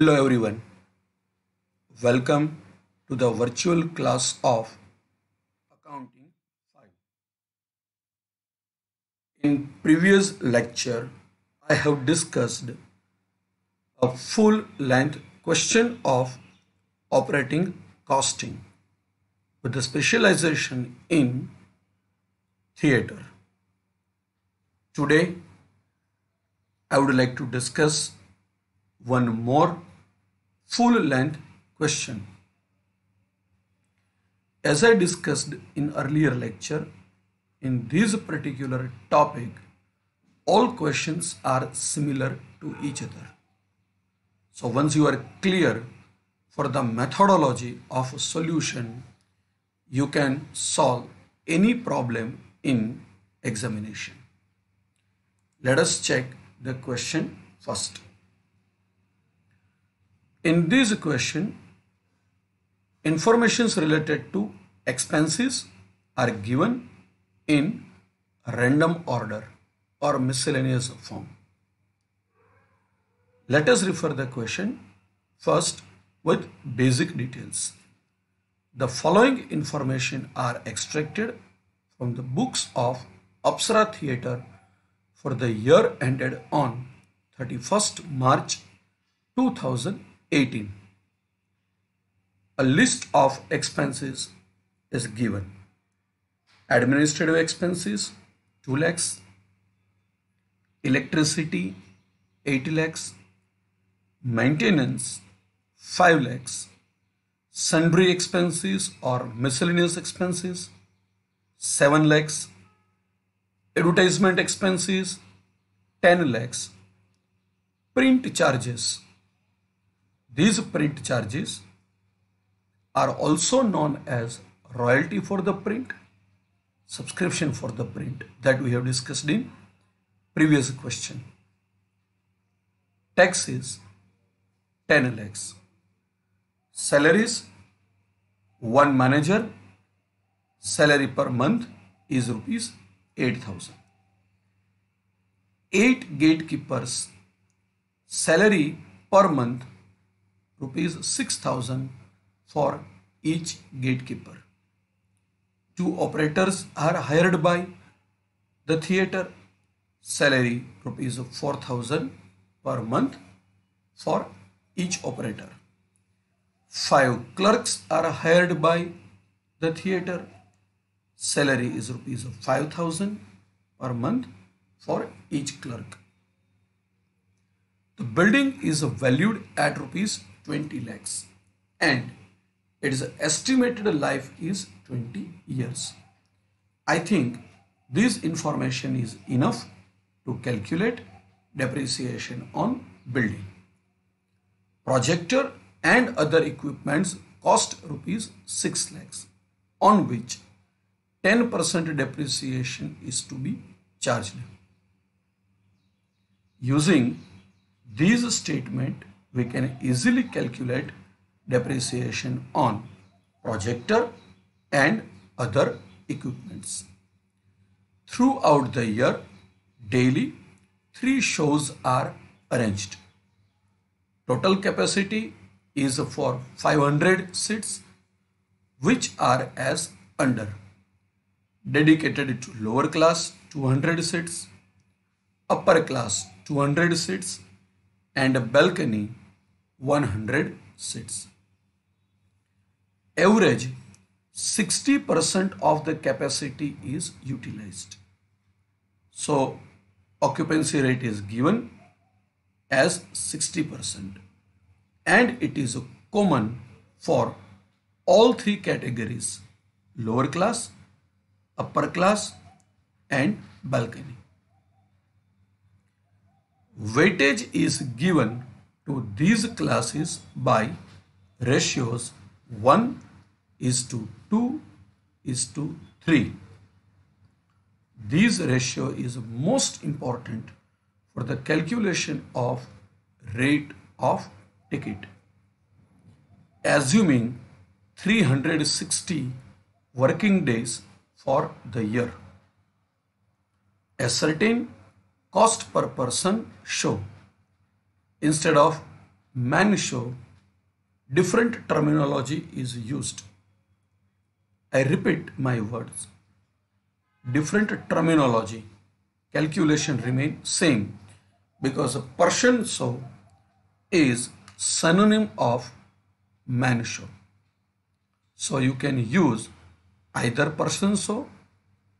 Hello everyone. Welcome to the virtual class of Accounting 5. In previous lecture, I have discussed a full length question of operating costing with the specialization in theater. Today, I would like to discuss one more full length question. As I discussed in earlier lecture, in this particular topic, all questions are similar to each other. So once you are clear for the methodology of solution, you can solve any problem in examination. Let us check the question first. In this question, informations related to expenses are given in random order or miscellaneous form. Let us refer the question first with basic details. The following information are extracted from the books of Apsara Theatre for the year ended on 31st March 2000 18. A list of expenses is given. Administrative expenses 2 lakhs, electricity 80 lakhs, maintenance 5 lakhs, sundry expenses or miscellaneous expenses 7 lakhs, advertisement expenses 10 lakhs, print charges these print charges are also known as royalty for the print, subscription for the print that we have discussed in previous question. Tax is 10 lakhs. Salaries, one manager, salary per month is rupees 8000. Eight gatekeepers, salary per month rupees 6000 for each gatekeeper. Two operators are hired by the theater salary rupees 4000 per month for each operator. Five clerks are hired by the theater salary is rupees 5000 per month for each clerk. The building is valued at rupees 20 lakhs and it is estimated life is 20 years. I think this information is enough to calculate depreciation on building. Projector and other equipments cost rupees 6 lakhs on which 10% depreciation is to be charged. Using this statement we can easily calculate depreciation on projector and other equipments. Throughout the year, daily, three shows are arranged. Total capacity is for 500 seats, which are as under. Dedicated to lower class, 200 seats, upper class, 200 seats, and a balcony 100 seats. Average 60% of the capacity is utilized. So occupancy rate is given as 60% and it is common for all three categories lower class, upper class and balcony. Weightage is given to these classes by ratios 1 is to 2 is to 3. This ratio is most important for the calculation of rate of ticket. Assuming 360 working days for the year. a certain cost per person show instead of man show, different terminology is used. I repeat my words. Different terminology. Calculation remain same because Persian show is synonym of man show. So you can use either Persian show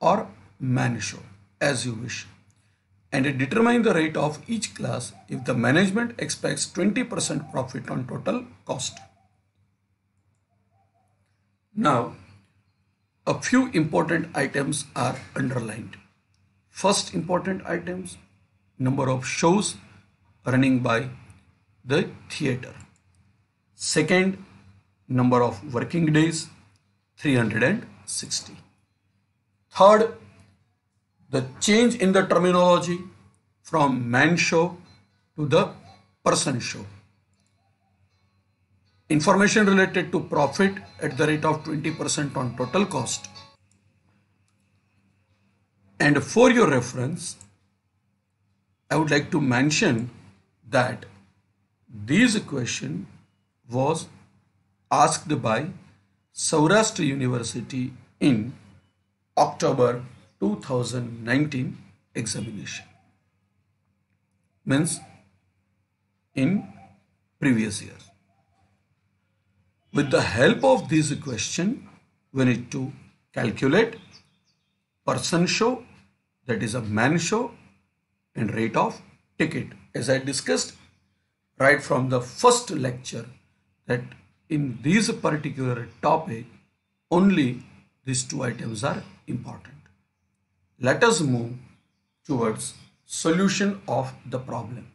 or man show as you wish and determine the rate of each class if the management expects 20% profit on total cost. Now, a few important items are underlined. First important items, number of shows running by the theater. Second, number of working days, 360. Third, the change in the terminology from man show to the person show. Information related to profit at the rate of 20% on total cost. And for your reference, I would like to mention that this question was asked by Saurashtra University in October 2019 examination means in previous year. With the help of this question, we need to calculate person show, that is a man show, and rate of ticket. As I discussed right from the first lecture that in this particular topic, only these two items are important. Let us move towards solution of the problem.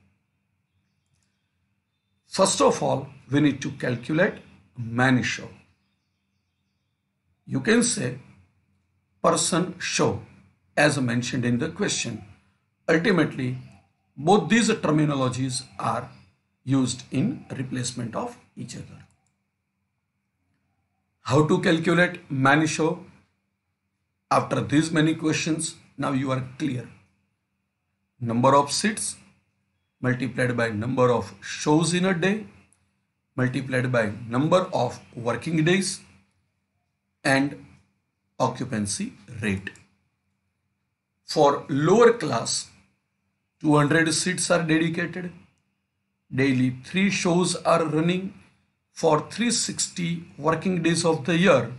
First of all, we need to calculate Manishow. You can say person show as mentioned in the question. Ultimately, both these terminologies are used in replacement of each other. How to calculate Manishow? After these many questions, now you are clear. Number of seats multiplied by number of shows in a day multiplied by number of working days and occupancy rate. For lower class, 200 seats are dedicated. Daily 3 shows are running for 360 working days of the year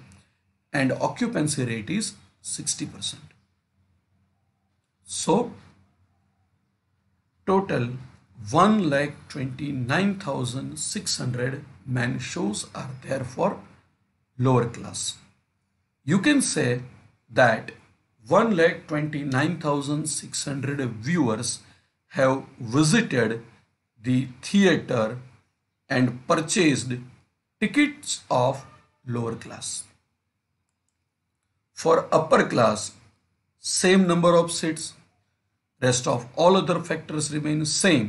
and occupancy rate is 60%. So total 1,29,600 shows are there for lower class. You can say that 1,29,600 viewers have visited the theater and purchased tickets of lower class. For upper class, same number of seats. Rest of all other factors remain same.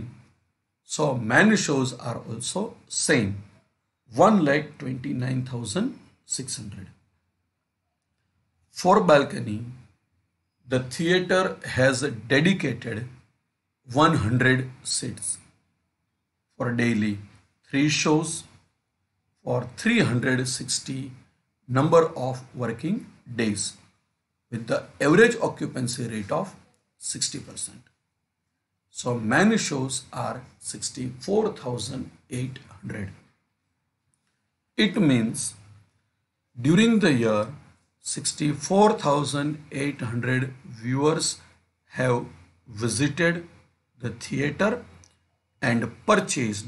So many shows are also same. 1 leg 29,600. For balcony, the theater has dedicated 100 seats for daily 3 shows for 360 number of working days with the average occupancy rate of 60%. So many shows are 64,800. It means during the year 64,800 viewers have visited the theater and purchased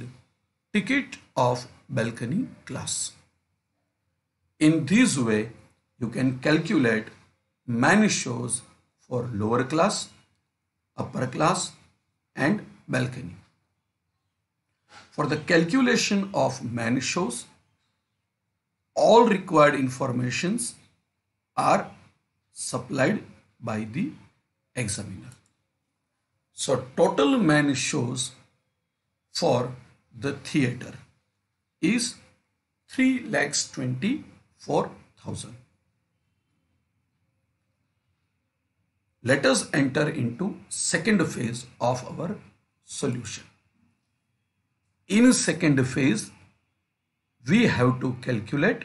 ticket of balcony class. In this way, you can calculate shows for lower class, upper class and balcony. For the calculation of shows, all required informations are supplied by the examiner. So total shows for the theater is 3 lakhs 24,000. Let us enter into second phase of our solution. In second phase, we have to calculate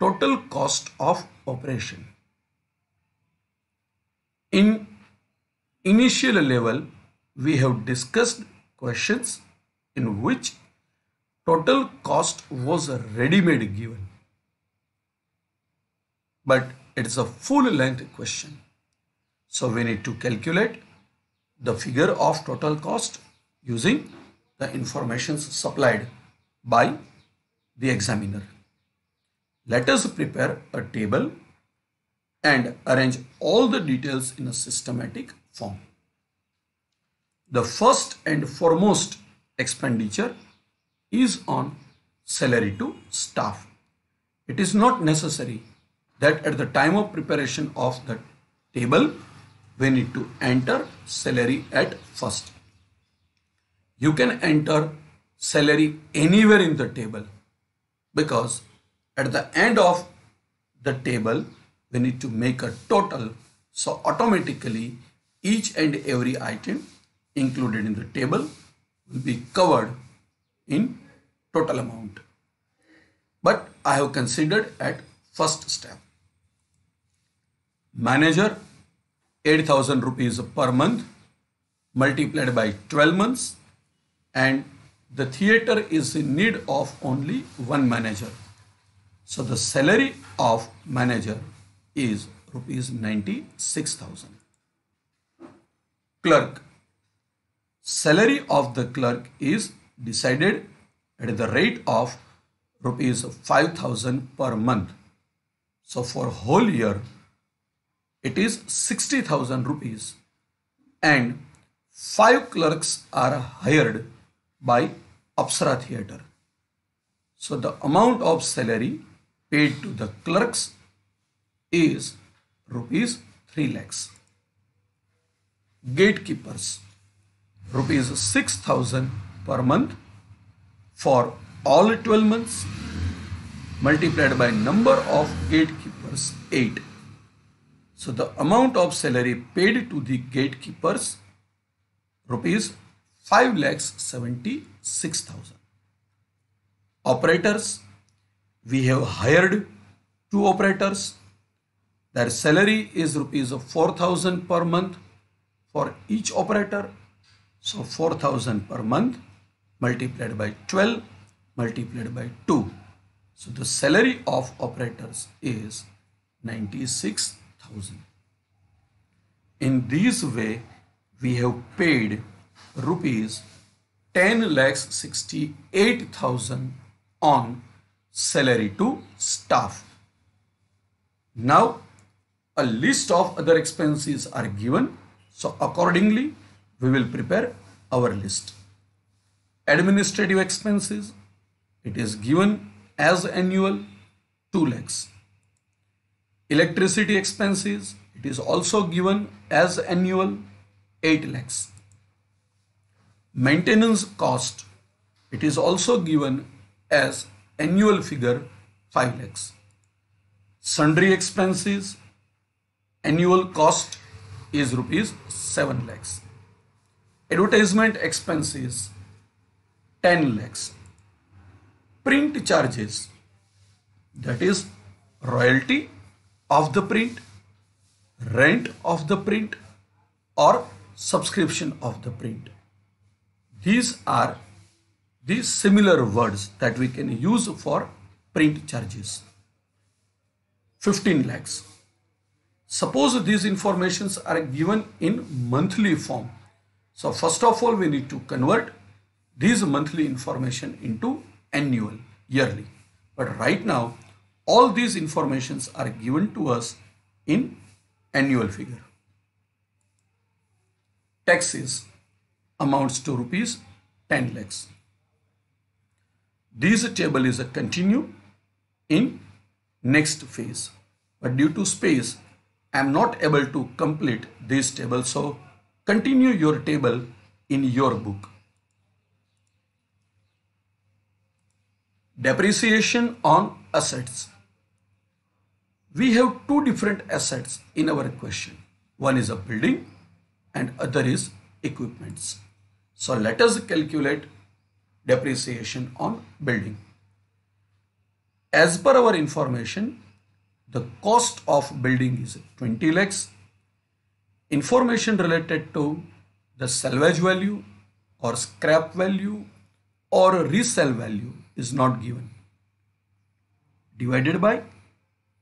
total cost of operation. In initial level, we have discussed questions in which total cost was ready-made given. But it's a full-length question. So we need to calculate the figure of total cost using the information supplied by the examiner. Let us prepare a table and arrange all the details in a systematic form. The first and foremost expenditure is on salary to staff. It is not necessary that at the time of preparation of the table, we need to enter salary at first. You can enter salary anywhere in the table because at the end of the table we need to make a total so automatically each and every item included in the table will be covered in total amount but I have considered at first step manager 8000 rupees per month multiplied by 12 months and the theater is in need of only one manager. So the salary of manager is rupees 96,000. Clerk. Salary of the clerk is decided at the rate of rupees 5,000 per month. So for whole year it is 60,000 rupees and five clerks are hired by Apsara Theatre. So the amount of salary paid to the clerks is rupees 3 lakhs. Gatekeepers rupees 6000 per month for all 12 months multiplied by number of gatekeepers 8 so the amount of salary paid to the gatekeepers rupees 5 lakhs 76,000. Operators, we have hired two operators. Their salary is rupees of 4,000 per month for each operator. So 4,000 per month multiplied by 12 multiplied by 2. So the salary of operators is 96 thousand. In this way, we have paid rupees 10 lakhs 68,000 on salary to staff. Now, a list of other expenses are given. So, accordingly, we will prepare our list. Administrative expenses, it is given as annual 2 lakhs. Electricity expenses, it is also given as annual 8 lakhs. Maintenance cost, it is also given as annual figure 5 lakhs. Sundry expenses, annual cost is rupees 7 lakhs. Advertisement expenses 10 lakhs. Print charges, that is royalty of the print, rent of the print or subscription of the print. These are the similar words that we can use for print charges. 15 lakhs. Suppose these informations are given in monthly form. So first of all, we need to convert these monthly information into annual, yearly. But right now, all these informations are given to us in annual figure. Taxes amounts to rupees 10 lakhs. This table is a continue in next phase but due to space I am not able to complete this table so continue your table in your book. Depreciation on assets we have two different assets in our equation. One is a building and other is equipments. So let us calculate depreciation on building. As per our information, the cost of building is 20 lakhs. Information related to the salvage value or scrap value or resale value is not given. Divided by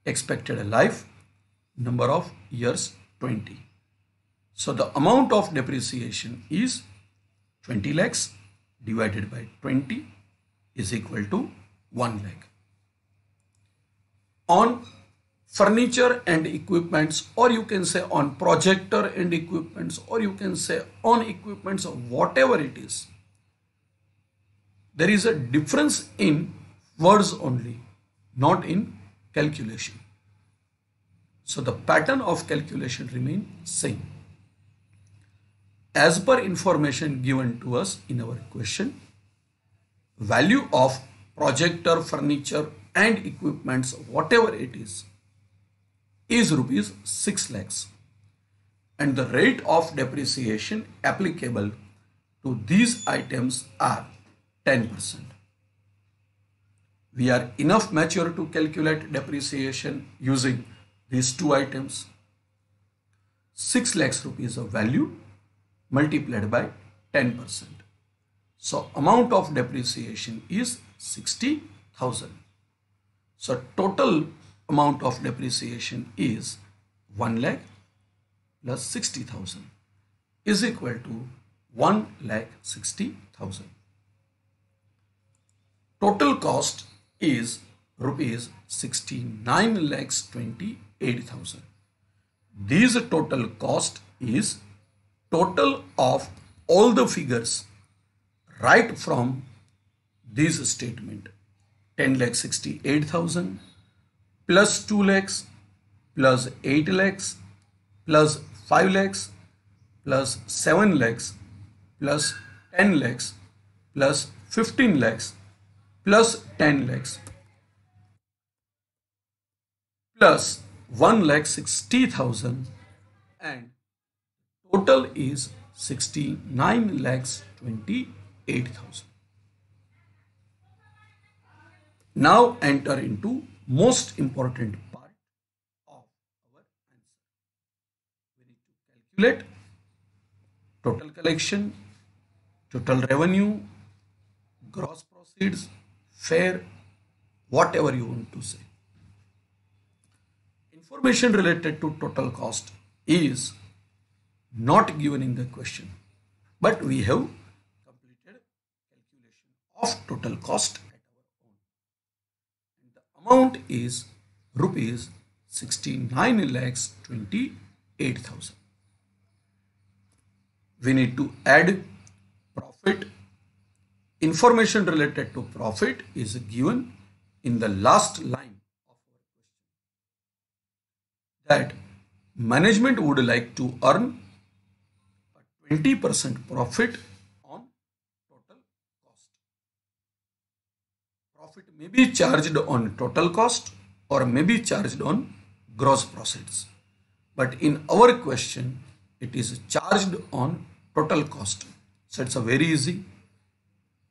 expected life number of years 20 so the amount of depreciation is 20 lakhs divided by 20 is equal to 1 lakh on furniture and equipments or you can say on projector and equipments or you can say on equipments or whatever it is there is a difference in words only not in calculation. So the pattern of calculation remain same. As per information given to us in our question, value of projector, furniture and equipments, whatever it is, is rupees 6 lakhs. And the rate of depreciation applicable to these items are 10% we are enough mature to calculate depreciation using these two items 6 lakhs rupees of value multiplied by 10%. So amount of depreciation is 60,000. So total amount of depreciation is 1 lakh plus 60,000 is equal to 1 lakh 60,000. Total cost is rupees 69 lakhs 28,000. This total cost is total of all the figures right from this statement 10 lakhs 68,000 plus 2 lakhs plus 8 lakhs plus 5 lakhs plus 7 lakhs plus 10 lakhs plus 15 lakhs plus 10 lakhs plus 1 lakh 60,000 and total is 69 lakhs 28,000. Now enter into most important part of our answer. We need to calculate total collection, total revenue, gross proceeds, fair, whatever you want to say. Information related to total cost is not given in the question, but we have completed calculation of total cost at our own. And the amount is rupees 69 lakhs 28,000. We need to add profit information related to profit is given in the last line of our question that management would like to earn 20% profit on total cost. Profit may be charged on total cost or may be charged on gross profits. But in our question, it is charged on total cost. So it's a very easy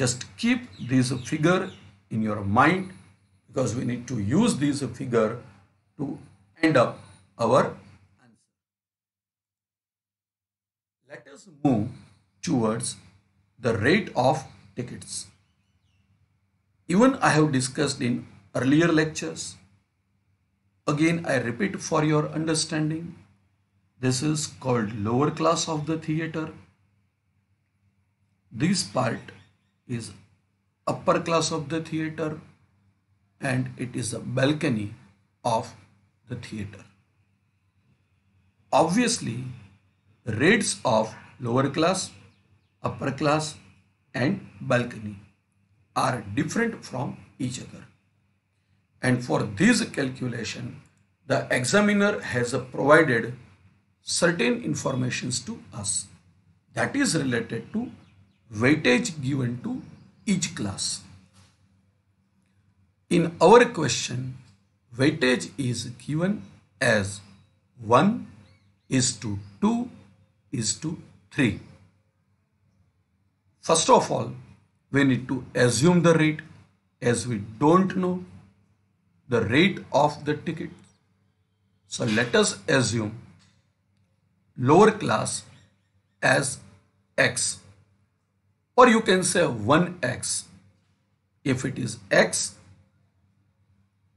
Just keep this figure in your mind because we need to use this figure to end up our answer. Let us move towards the rate of tickets. Even I have discussed in earlier lectures. Again, I repeat for your understanding. This is called lower class of the theater. This part is upper class of the theater and it is a balcony of the theater. Obviously, rates of lower class, upper class and balcony are different from each other. And for this calculation, the examiner has provided certain informations to us that is related to weightage given to each class. In our question, weightage is given as 1 is to 2 is to 3. First of all, we need to assume the rate as we don't know the rate of the ticket. So let us assume lower class as x or you can say 1x if it is x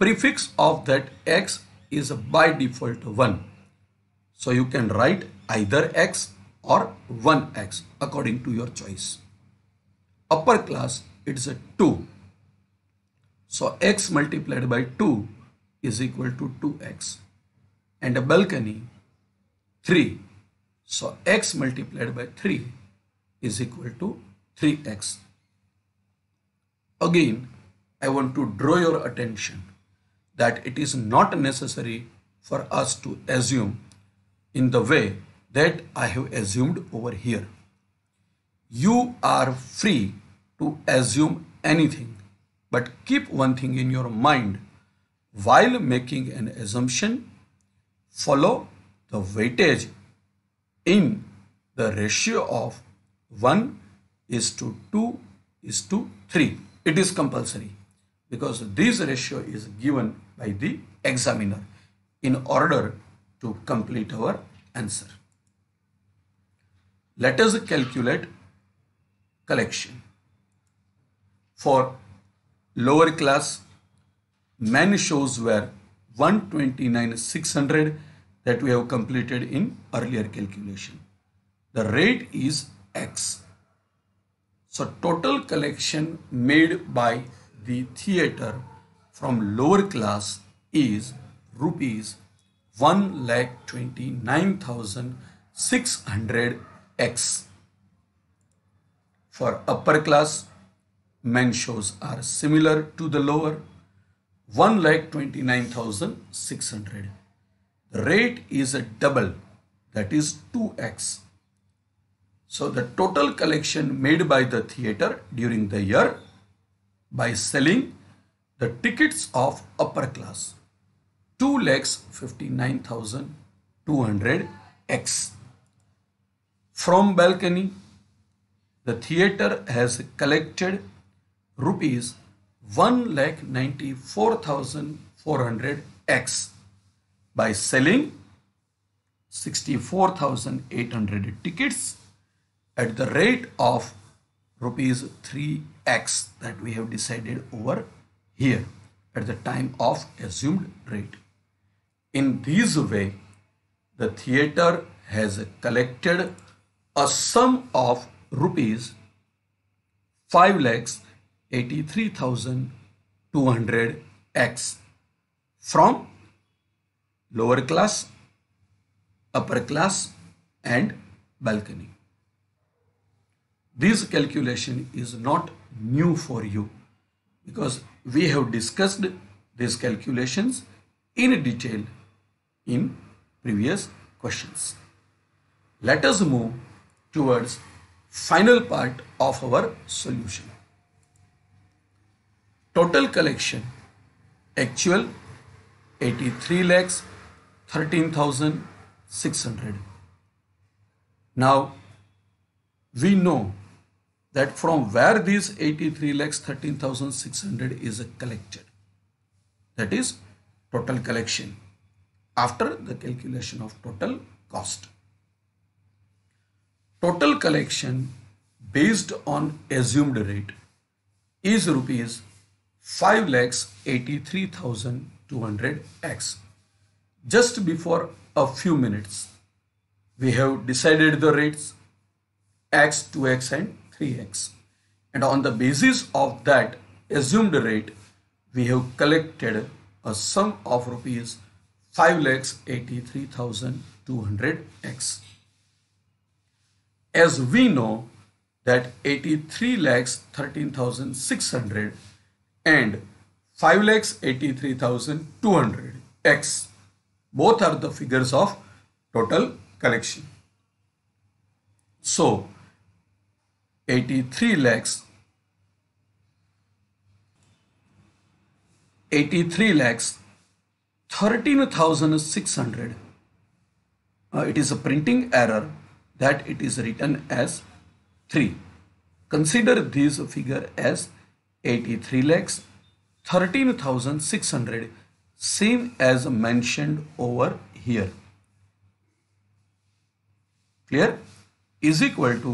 prefix of that x is by default 1 so you can write either x or 1x according to your choice upper class it's a 2 so x multiplied by 2 is equal to 2x and a balcony 3 so x multiplied by 3 is equal to 3x. Again, I want to draw your attention that it is not necessary for us to assume in the way that I have assumed over here. You are free to assume anything, but keep one thing in your mind while making an assumption, follow the weightage in the ratio of 1 is to 2 is to 3. It is compulsory because this ratio is given by the examiner in order to complete our answer. Let us calculate collection. For lower class, man shows were 129,600 that we have completed in earlier calculation. The rate is x so total collection made by the theater from lower class is rupees 1 lakh 29,600 X. For upper class, men shows are similar to the lower 1 lakh 29,600. The rate is a double that is 2x so the total collection made by the theater during the year by selling the tickets of upper class 2 lakhs 59,200 X. From balcony, the theater has collected rupees 1 lakh 94,400 X by selling 64,800 tickets at the rate of rupees 3x that we have decided over here at the time of assumed rate. In this way, the theater has collected a sum of rupees 5 lakhs 83,200x from lower class, upper class and balcony this calculation is not new for you because we have discussed these calculations in detail in previous questions. Let us move towards final part of our solution. Total collection actual 83 lakhs 13,600. Now we know that from where this 83 lakhs 13,600 is collected. That is total collection after the calculation of total cost. Total collection based on assumed rate is rupees 5 lakhs 83,200 X. Just before a few minutes, we have decided the rates X, 2X and 3x and on the basis of that assumed rate we have collected a sum of rupees 5 lakhs 83,200x. As we know that 83 lakhs 13,600 and 5 lakhs 83,200x both are the figures of total collection. So 83 lakhs 83 lakhs 13600 uh, it is a printing error that it is written as 3 consider this figure as 83 lakhs 13600 same as mentioned over here clear is equal to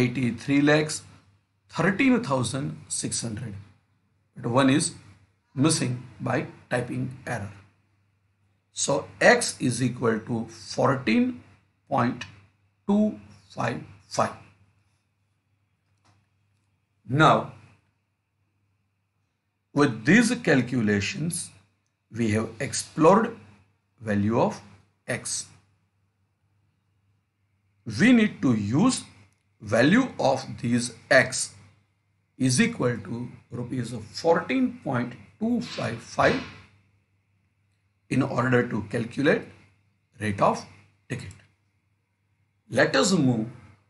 83 lakhs 13,600 but one is missing by typing error. So X is equal to 14.255. Now with these calculations we have explored value of X. We need to use value of these x is equal to rupees 14.255 in order to calculate rate of ticket. Let us move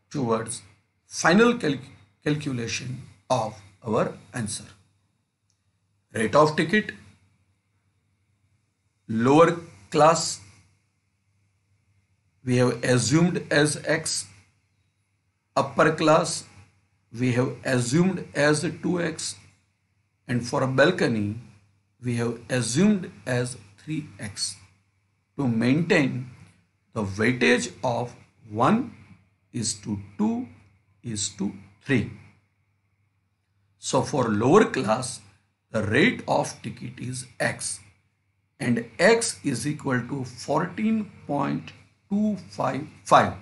towards final cal calculation of our answer. Rate of ticket, lower class we have assumed as x upper class we have assumed as 2x and for a balcony we have assumed as 3x to maintain the weightage of 1 is to 2 is to 3 so for lower class the rate of ticket is x and x is equal to 14.255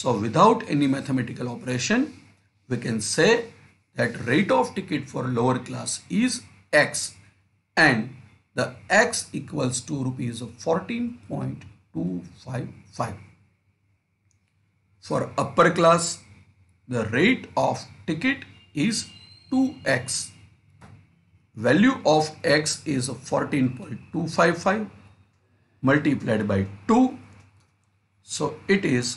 so without any mathematical operation, we can say that rate of ticket for lower class is X and the X equals to rupees of 14.255. For upper class, the rate of ticket is 2X. Value of X is 14.255 multiplied by 2. So it is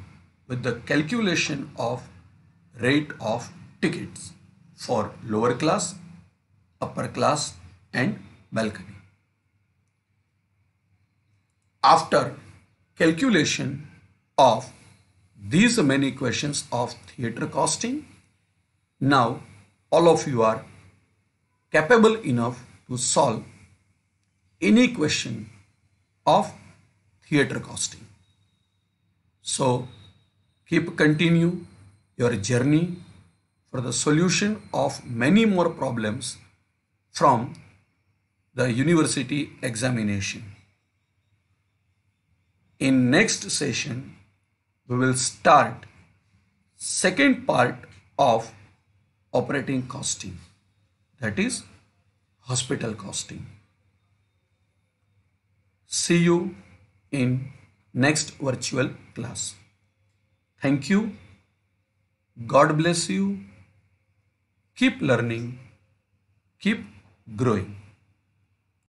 with the calculation of rate of tickets for lower class, upper class and balcony. After calculation of these many questions of theater costing, now all of you are capable enough to solve any question of theater costing. So keep continue your journey for the solution of many more problems from the university examination. In next session, we will start second part of operating costing that is hospital costing. See you in next virtual class. Thank you. God bless you. Keep learning. Keep growing.